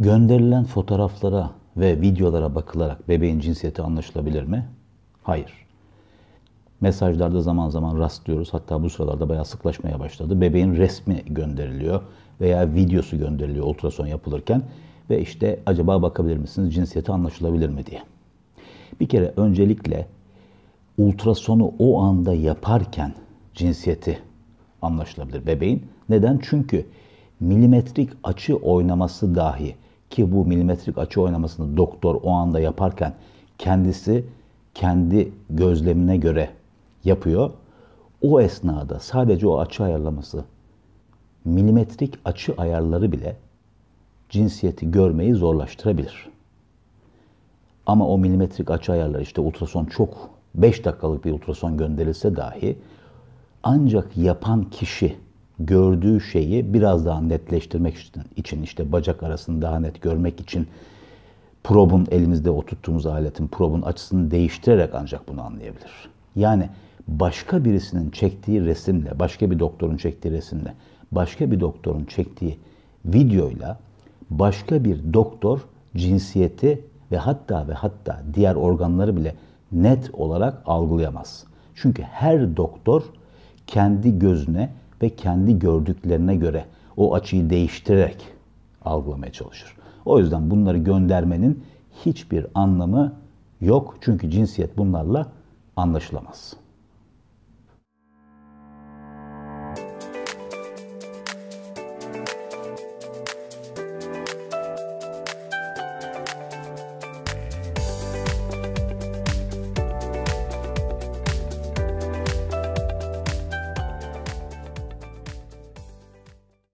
Gönderilen fotoğraflara ve videolara bakılarak bebeğin cinsiyeti anlaşılabilir mi? Hayır. Mesajlarda zaman zaman rastlıyoruz. Hatta bu sıralarda bayağı sıklaşmaya başladı. Bebeğin resmi gönderiliyor veya videosu gönderiliyor ultrason yapılırken ve işte acaba bakabilir misiniz cinsiyeti anlaşılabilir mi diye. Bir kere öncelikle ultrasonu o anda yaparken cinsiyeti anlaşılabilir bebeğin. Neden? Çünkü milimetrik açı oynaması dahi ki bu milimetrik açı oynamasını doktor o anda yaparken kendisi kendi gözlemine göre yapıyor. O esnada sadece o açı ayarlaması, milimetrik açı ayarları bile cinsiyeti görmeyi zorlaştırabilir. Ama o milimetrik açı ayarları işte ultrason çok 5 dakikalık bir ultrason gönderilse dahi ancak yapan kişi gördüğü şeyi biraz daha netleştirmek için işte bacak arasını daha net görmek için probun elimizde oturttuğumuz aletin probun açısını değiştirerek ancak bunu anlayabilir. Yani başka birisinin çektiği resimle, başka bir doktorun çektiği resimle, başka bir doktorun çektiği videoyla başka bir doktor cinsiyeti ve hatta ve hatta diğer organları bile net olarak algılayamaz. Çünkü her doktor kendi gözüne ve kendi gördüklerine göre o açıyı değiştirerek algılamaya çalışır. O yüzden bunları göndermenin hiçbir anlamı yok. Çünkü cinsiyet bunlarla anlaşılamaz.